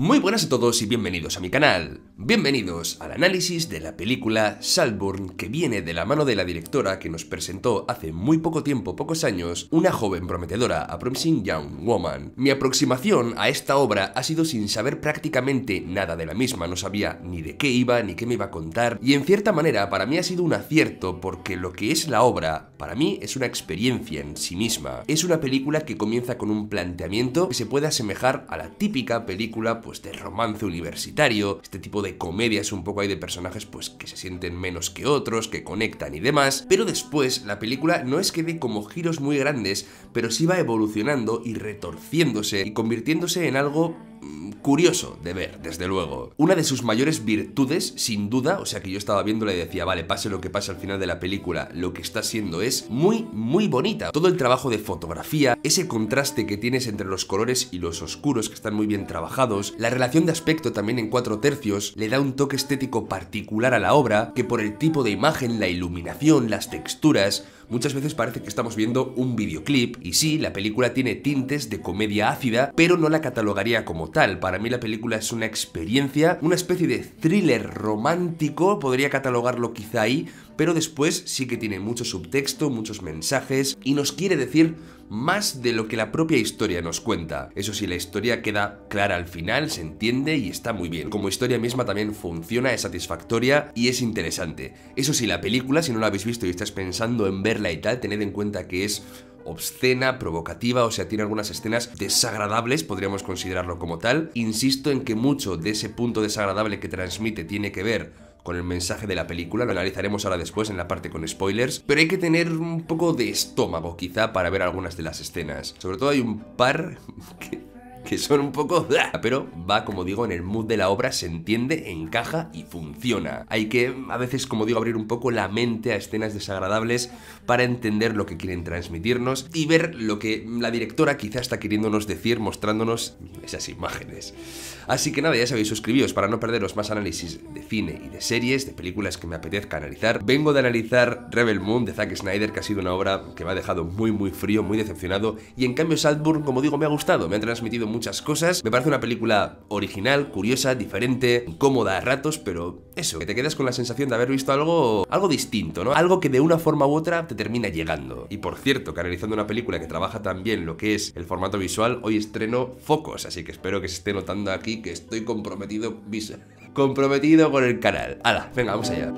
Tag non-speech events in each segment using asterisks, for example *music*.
Muy buenas a todos y bienvenidos a mi canal. Bienvenidos al análisis de la película Salborn que viene de la mano de la directora que nos presentó hace muy poco tiempo, pocos años, una joven prometedora, A Promising Young Woman. Mi aproximación a esta obra ha sido sin saber prácticamente nada de la misma, no sabía ni de qué iba ni qué me iba a contar y en cierta manera para mí ha sido un acierto porque lo que es la obra para mí es una experiencia en sí misma. Es una película que comienza con un planteamiento que se puede asemejar a la típica película pues de romance universitario, este tipo de comedias un poco hay de personajes pues que se sienten menos que otros, que conectan y demás, pero después la película no es que dé como giros muy grandes, pero sí va evolucionando y retorciéndose y convirtiéndose en algo curioso de ver, desde luego. Una de sus mayores virtudes, sin duda, o sea que yo estaba viéndola y decía, vale, pase lo que pase al final de la película, lo que está siendo es muy, muy bonita. Todo el trabajo de fotografía, ese contraste que tienes entre los colores y los oscuros que están muy bien trabajados, la relación de aspecto también en cuatro tercios, le da un toque estético particular a la obra, que por el tipo de imagen, la iluminación, las texturas, Muchas veces parece que estamos viendo un videoclip, y sí, la película tiene tintes de comedia ácida, pero no la catalogaría como tal. Para mí la película es una experiencia, una especie de thriller romántico, podría catalogarlo quizá ahí, pero después sí que tiene mucho subtexto, muchos mensajes y nos quiere decir más de lo que la propia historia nos cuenta. Eso sí, la historia queda clara al final, se entiende y está muy bien. Como historia misma también funciona, es satisfactoria y es interesante. Eso sí, la película, si no la habéis visto y estás pensando en verla y tal, tened en cuenta que es obscena, provocativa, o sea, tiene algunas escenas desagradables, podríamos considerarlo como tal. Insisto en que mucho de ese punto desagradable que transmite tiene que ver con el mensaje de la película, lo analizaremos ahora después en la parte con spoilers, pero hay que tener un poco de estómago quizá para ver algunas de las escenas. Sobre todo hay un par *laughs* que son un poco... Pero va, como digo, en el mood de la obra, se entiende, encaja y funciona. Hay que, a veces, como digo, abrir un poco la mente a escenas desagradables para entender lo que quieren transmitirnos y ver lo que la directora quizá está queriéndonos decir mostrándonos esas imágenes. Así que nada, ya sabéis, suscribíos para no perderos más análisis de cine y de series, de películas que me apetezca analizar. Vengo de analizar Rebel Moon de Zack Snyder, que ha sido una obra que me ha dejado muy muy frío, muy decepcionado, y en cambio Saltburn, como digo, me ha gustado, me ha transmitido muchas cosas, me parece una película original, curiosa, diferente, incómoda a ratos, pero eso, que te quedas con la sensación de haber visto algo, algo distinto, ¿no? Algo que de una forma u otra te termina llegando. Y por cierto, que analizando una película que trabaja también lo que es el formato visual, hoy estreno Focos, así que espero que se esté notando aquí que estoy comprometido, comprometido con el canal. Hala, venga, vamos allá.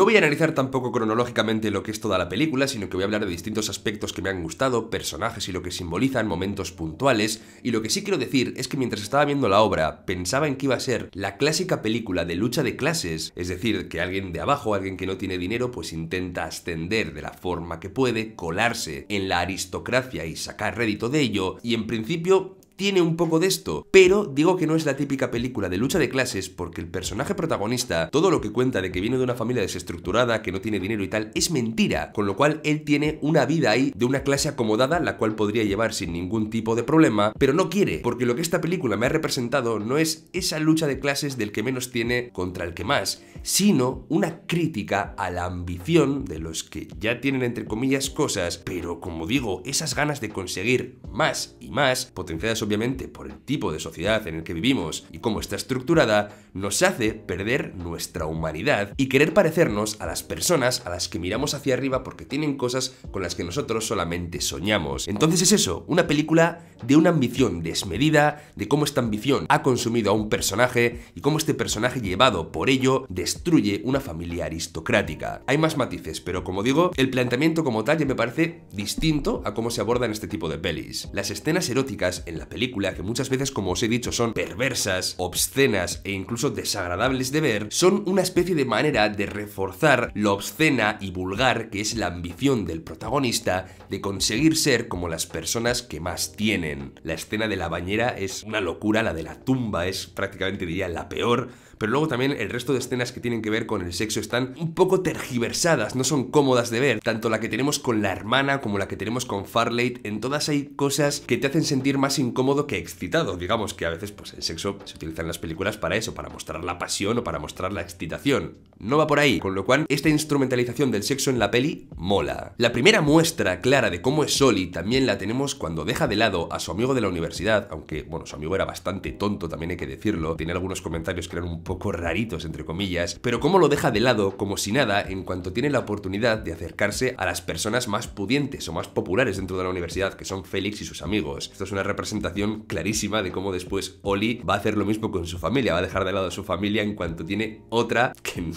No voy a analizar tampoco cronológicamente lo que es toda la película, sino que voy a hablar de distintos aspectos que me han gustado, personajes y lo que simbolizan, momentos puntuales, y lo que sí quiero decir es que mientras estaba viendo la obra pensaba en que iba a ser la clásica película de lucha de clases, es decir, que alguien de abajo, alguien que no tiene dinero, pues intenta ascender de la forma que puede, colarse en la aristocracia y sacar rédito de ello, y en principio tiene un poco de esto, pero digo que no es la típica película de lucha de clases porque el personaje protagonista, todo lo que cuenta de que viene de una familia desestructurada, que no tiene dinero y tal, es mentira, con lo cual él tiene una vida ahí de una clase acomodada la cual podría llevar sin ningún tipo de problema, pero no quiere, porque lo que esta película me ha representado no es esa lucha de clases del que menos tiene contra el que más, sino una crítica a la ambición de los que ya tienen entre comillas cosas, pero como digo, esas ganas de conseguir más y más, potenciadas obviamente por el tipo de sociedad en el que vivimos y cómo está estructurada, nos hace perder nuestra humanidad y querer parecernos a las personas a las que miramos hacia arriba porque tienen cosas con las que nosotros solamente soñamos. Entonces es eso, una película de una ambición desmedida, de cómo esta ambición ha consumido a un personaje y cómo este personaje llevado por ello destruye una familia aristocrática. Hay más matices, pero como digo, el planteamiento como tal ya me parece distinto a cómo se abordan este tipo de pelis. Las escenas eróticas en la película que muchas veces, como os he dicho, son perversas, obscenas e incluso desagradables de ver, son una especie de manera de reforzar lo obscena y vulgar que es la ambición del protagonista de conseguir ser como las personas que más tienen. La escena de la bañera es una locura, la de la tumba es prácticamente diría la peor, pero luego también el resto de escenas que tienen que ver con el sexo están un poco tergiversadas, no son cómodas de ver. Tanto la que tenemos con la hermana como la que tenemos con Farley, en todas hay cosas que te hacen sentir más incómodo modo que excitado. Digamos que a veces pues, el sexo se utiliza en las películas para eso, para mostrar la pasión o para mostrar la excitación. No va por ahí, con lo cual esta instrumentalización del sexo en la peli mola. La primera muestra clara de cómo es Soli también la tenemos cuando deja de lado a su amigo de la universidad, aunque, bueno, su amigo era bastante tonto, también hay que decirlo, tiene algunos comentarios que eran un poco raritos, entre comillas, pero cómo lo deja de lado como si nada en cuanto tiene la oportunidad de acercarse a las personas más pudientes o más populares dentro de la universidad, que son Félix y sus amigos. Esto es una representación clarísima de cómo después Oli va a hacer lo mismo con su familia, va a dejar de lado a su familia en cuanto tiene otra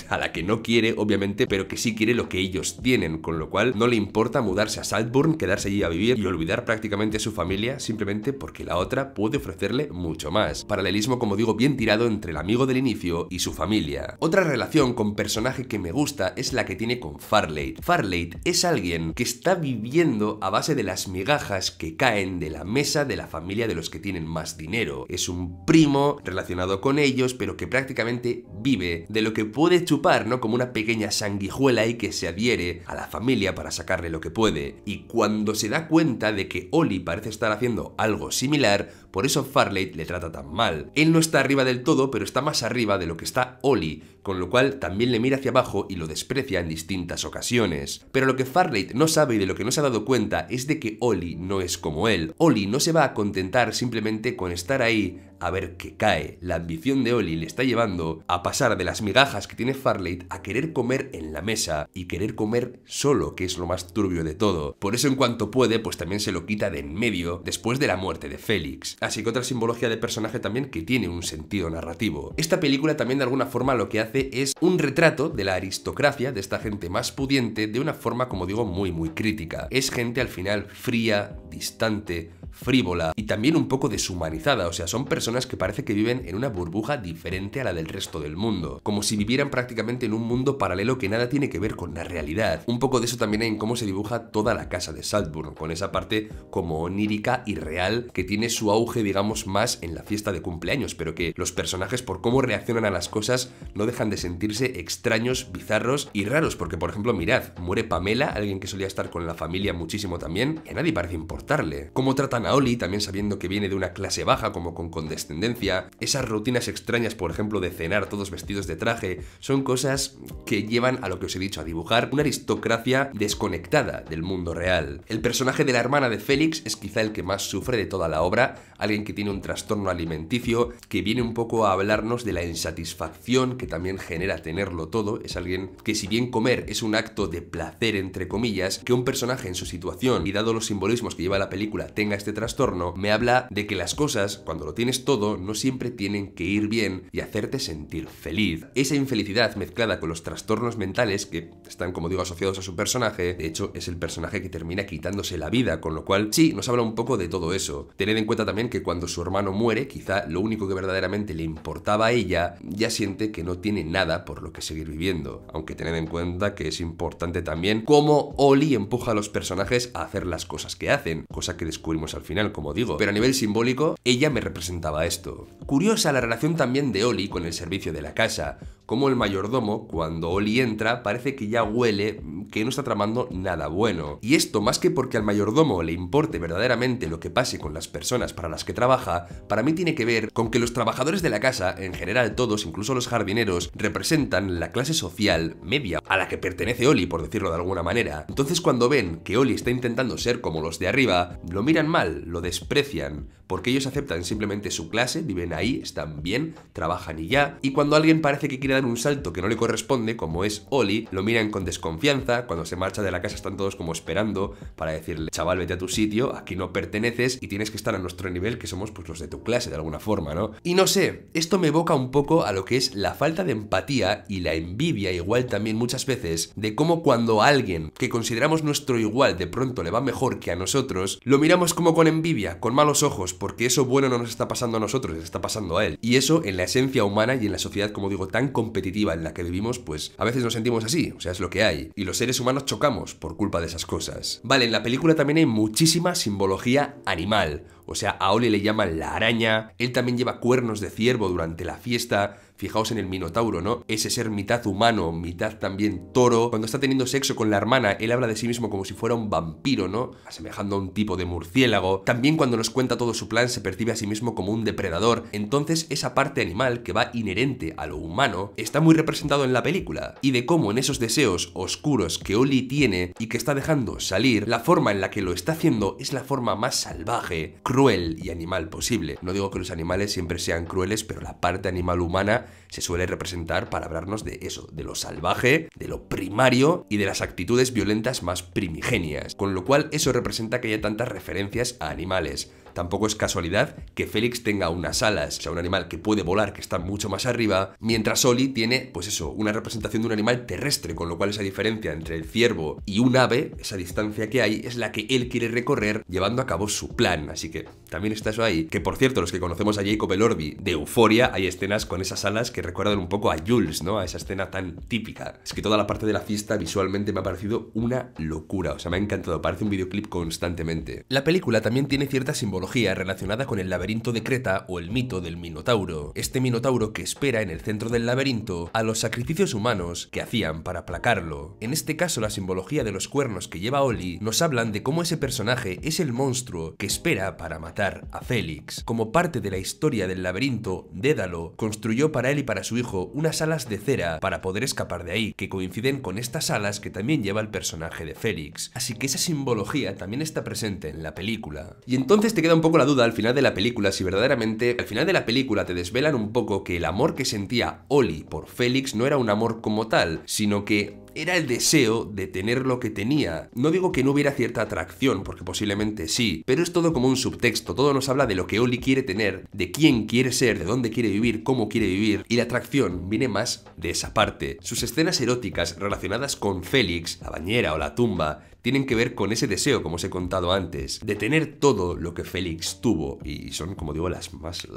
a la que no quiere, obviamente, pero que sí quiere lo que ellos tienen, con lo cual no le importa mudarse a Saltburn, quedarse allí a vivir y olvidar prácticamente a su familia simplemente porque la otra puede ofrecerle mucho más. Paralelismo, como digo, bien tirado entre el amigo del inicio y su familia. Otra relación con personaje que me gusta es la que tiene con Farley. Farley es alguien que está viviendo a base de las migajas que caen de la mesa de la familia de los que tienen más dinero. Es un primo relacionado con ellos, pero que prácticamente vive de lo que puede chupar, ¿no? Como una pequeña sanguijuela y que se adhiere a la familia para sacarle lo que puede. Y cuando se da cuenta de que Oli parece estar haciendo algo similar, por eso Farley le trata tan mal. Él no está arriba del todo, pero está más arriba de lo que está Oli, con lo cual también le mira hacia abajo y lo desprecia en distintas ocasiones. Pero lo que Farley no sabe y de lo que no se ha dado cuenta es de que Oli no es como él. Oli no se va a contentar simplemente con estar ahí a ver qué cae. La ambición de Oli le está llevando a pasar de las migajas que tiene Farley a querer comer en la mesa y querer comer solo, que es lo más turbio de todo. Por eso en cuanto puede, pues también se lo quita de en medio después de la muerte de Félix. Así que otra simbología de personaje también que tiene un sentido narrativo. Esta película también de alguna forma lo que hace es un retrato de la aristocracia, de esta gente más pudiente, de una forma, como digo, muy muy crítica. Es gente al final fría, distante, frívola y también un poco deshumanizada, o sea, son personas que parece que viven en una burbuja diferente a la del resto del mundo, como si vivieran prácticamente en un mundo paralelo que nada tiene que ver con la realidad. Un poco de eso también hay en cómo se dibuja toda la casa de Saltburn, con esa parte como onírica y real que tiene su auge, digamos, más en la fiesta de cumpleaños, pero que los personajes por cómo reaccionan a las cosas no dejan de sentirse extraños, bizarros y raros, porque por ejemplo, mirad, muere Pamela, alguien que solía estar con la familia muchísimo también, que a nadie parece importarle. Como tratan oli también sabiendo que viene de una clase baja como con condescendencia, esas rutinas extrañas, por ejemplo, de cenar todos vestidos de traje, son cosas que llevan a lo que os he dicho, a dibujar una aristocracia desconectada del mundo real. El personaje de la hermana de Félix es quizá el que más sufre de toda la obra, alguien que tiene un trastorno alimenticio, que viene un poco a hablarnos de la insatisfacción que también genera tenerlo todo, es alguien que si bien comer es un acto de placer entre comillas, que un personaje en su situación y dado los simbolismos que lleva la película tenga este trastorno me habla de que las cosas, cuando lo tienes todo, no siempre tienen que ir bien y hacerte sentir feliz. Esa infelicidad mezclada con los trastornos mentales que están, como digo, asociados a su personaje, de hecho es el personaje que termina quitándose la vida, con lo cual sí, nos habla un poco de todo eso. Tened en cuenta también que cuando su hermano muere, quizá lo único que verdaderamente le importaba a ella, ya siente que no tiene nada por lo que seguir viviendo. Aunque tened en cuenta que es importante también cómo Oli empuja a los personajes a hacer las cosas que hacen, cosa que descubrimos al final, como digo, pero a nivel simbólico, ella me representaba esto. Curiosa la relación también de Oli con el servicio de la casa, como el mayordomo, cuando Oli entra, parece que ya huele que no está tramando nada bueno. Y esto más que porque al mayordomo le importe verdaderamente lo que pase con las personas para las que trabaja, para mí tiene que ver con que los trabajadores de la casa, en general todos, incluso los jardineros, representan la clase social media a la que pertenece Oli, por decirlo de alguna manera. Entonces cuando ven que Oli está intentando ser como los de arriba, lo miran mal, lo desprecian, porque ellos aceptan simplemente su clase, viven ahí, están bien, trabajan y ya, y cuando alguien parece que quiere dan un salto que no le corresponde, como es Oli, lo miran con desconfianza, cuando se marcha de la casa están todos como esperando para decirle, chaval, vete a tu sitio, aquí no perteneces y tienes que estar a nuestro nivel, que somos pues los de tu clase de alguna forma, ¿no? Y no sé, esto me evoca un poco a lo que es la falta de empatía y la envidia igual también muchas veces, de cómo cuando alguien que consideramos nuestro igual de pronto le va mejor que a nosotros, lo miramos como con envidia, con malos ojos, porque eso bueno no nos está pasando a nosotros, está pasando a él. Y eso en la esencia humana y en la sociedad, como digo, tan competitiva en la que vivimos, pues a veces nos sentimos así, o sea, es lo que hay. Y los seres humanos chocamos por culpa de esas cosas. Vale, en la película también hay muchísima simbología animal. O sea, a Oli le llaman la araña, él también lleva cuernos de ciervo durante la fiesta, Fijaos en el Minotauro, ¿no? Ese ser mitad humano, mitad también toro. Cuando está teniendo sexo con la hermana, él habla de sí mismo como si fuera un vampiro, ¿no? Asemejando a un tipo de murciélago. También cuando nos cuenta todo su plan, se percibe a sí mismo como un depredador. Entonces, esa parte animal que va inherente a lo humano está muy representado en la película. Y de cómo en esos deseos oscuros que Oli tiene y que está dejando salir, la forma en la que lo está haciendo es la forma más salvaje, cruel y animal posible. No digo que los animales siempre sean crueles, pero la parte animal humana se suele representar para hablarnos de eso, de lo salvaje, de lo primario y de las actitudes violentas más primigenias, con lo cual eso representa que haya tantas referencias a animales, Tampoco es casualidad que Félix tenga unas alas, o sea, un animal que puede volar, que está mucho más arriba, mientras Oli tiene, pues eso, una representación de un animal terrestre, con lo cual esa diferencia entre el ciervo y un ave, esa distancia que hay, es la que él quiere recorrer llevando a cabo su plan. Así que también está eso ahí. Que por cierto, los que conocemos a Jacob Elordi de Euforia, hay escenas con esas alas que recuerdan un poco a Jules, ¿no? A esa escena tan típica. Es que toda la parte de la fiesta visualmente me ha parecido una locura. O sea, me ha encantado. Parece un videoclip constantemente. La película también tiene cierta simbología relacionada con el laberinto de Creta o el mito del Minotauro, este Minotauro que espera en el centro del laberinto a los sacrificios humanos que hacían para aplacarlo. En este caso la simbología de los cuernos que lleva Oli nos hablan de cómo ese personaje es el monstruo que espera para matar a Félix. Como parte de la historia del laberinto, Dédalo construyó para él y para su hijo unas alas de cera para poder escapar de ahí, que coinciden con estas alas que también lleva el personaje de Félix. Así que esa simbología también está presente en la película. Y entonces te queda un poco la duda al final de la película si verdaderamente al final de la película te desvelan un poco que el amor que sentía Oli por Félix no era un amor como tal, sino que era el deseo de tener lo que tenía. No digo que no hubiera cierta atracción, porque posiblemente sí, pero es todo como un subtexto, todo nos habla de lo que Oli quiere tener, de quién quiere ser, de dónde quiere vivir, cómo quiere vivir, y la atracción viene más de esa parte. Sus escenas eróticas relacionadas con Félix, la bañera o la tumba, tienen que ver con ese deseo, como os he contado antes, de tener todo lo que Félix tuvo, y son, como digo, las más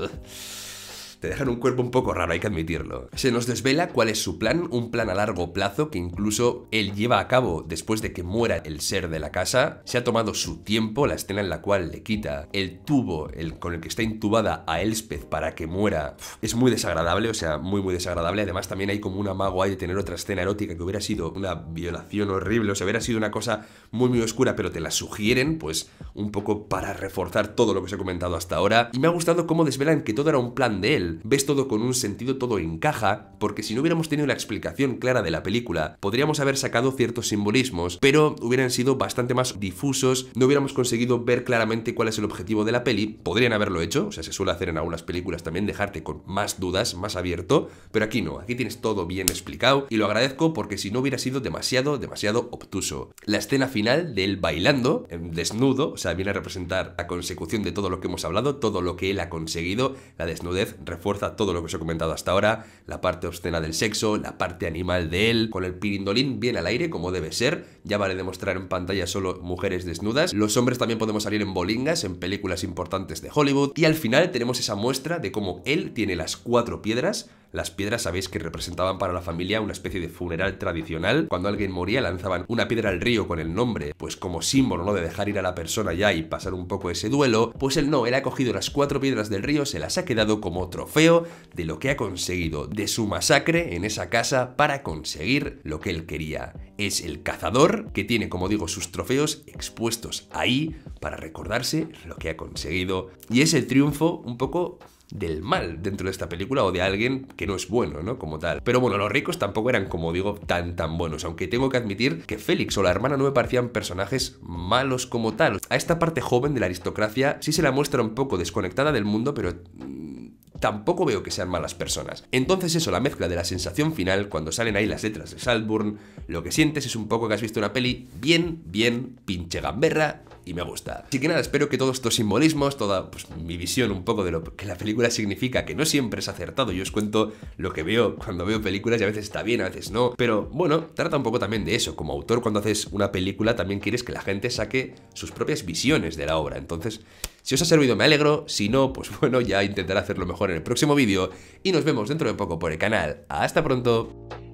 te dejan un cuerpo un poco raro, hay que admitirlo. Se nos desvela cuál es su plan, un plan a largo plazo que incluso él lleva a cabo después de que muera el ser de la casa. Se ha tomado su tiempo, la escena en la cual le quita el tubo el, con el que está intubada a Elspeth para que muera. Es muy desagradable, o sea, muy muy desagradable. Además también hay como un amago ahí de tener otra escena erótica que hubiera sido una violación horrible, o sea, hubiera sido una cosa muy muy oscura, pero te la sugieren, pues un poco para reforzar todo lo que os he comentado hasta ahora. Y me ha gustado cómo desvelan que todo era un plan de él ves todo con un sentido, todo encaja, porque si no hubiéramos tenido la explicación clara de la película, podríamos haber sacado ciertos simbolismos, pero hubieran sido bastante más difusos, no hubiéramos conseguido ver claramente cuál es el objetivo de la peli, podrían haberlo hecho, o sea, se suele hacer en algunas películas también dejarte con más dudas, más abierto, pero aquí no, aquí tienes todo bien explicado y lo agradezco porque si no hubiera sido demasiado, demasiado obtuso. La escena final del él bailando, desnudo, o sea, viene a representar la consecución de todo lo que hemos hablado, todo lo que él ha conseguido, la desnudez refuerza todo lo que os he comentado hasta ahora, la parte obscena del sexo, la parte animal de él, con el pirindolín bien al aire, como debe ser, ya vale demostrar en pantalla solo mujeres desnudas, los hombres también podemos salir en bolingas, en películas importantes de Hollywood, y al final tenemos esa muestra de cómo él tiene las cuatro piedras, las piedras sabéis que representaban para la familia una especie de funeral tradicional. Cuando alguien moría lanzaban una piedra al río con el nombre, pues como símbolo ¿no? de dejar ir a la persona ya y pasar un poco ese duelo, pues él no, él ha cogido las cuatro piedras del río, se las ha quedado como trofeo de lo que ha conseguido, de su masacre en esa casa para conseguir lo que él quería. Es el cazador que tiene, como digo, sus trofeos expuestos ahí para recordarse lo que ha conseguido. Y es el triunfo un poco del mal dentro de esta película o de alguien que no es bueno, ¿no? Como tal. Pero bueno, los ricos tampoco eran, como digo, tan tan buenos, aunque tengo que admitir que Félix o la hermana no me parecían personajes malos como tal. A esta parte joven de la aristocracia sí se la muestra un poco desconectada del mundo, pero mm, tampoco veo que sean malas personas. Entonces eso, la mezcla de la sensación final, cuando salen ahí las letras de Saltburn, lo que sientes es un poco que has visto una peli bien, bien pinche gamberra y me gusta. Así que nada, espero que todos estos simbolismos, toda pues, mi visión un poco de lo que la película significa, que no siempre es acertado, yo os cuento lo que veo cuando veo películas y a veces está bien, a veces no, pero bueno, trata un poco también de eso, como autor cuando haces una película también quieres que la gente saque sus propias visiones de la obra, entonces... Si os ha servido me alegro, si no, pues *laughs* bueno, ya intentaré hacerlo mejor en el próximo vídeo y nos vemos dentro de poco por el canal. ¡Hasta pronto!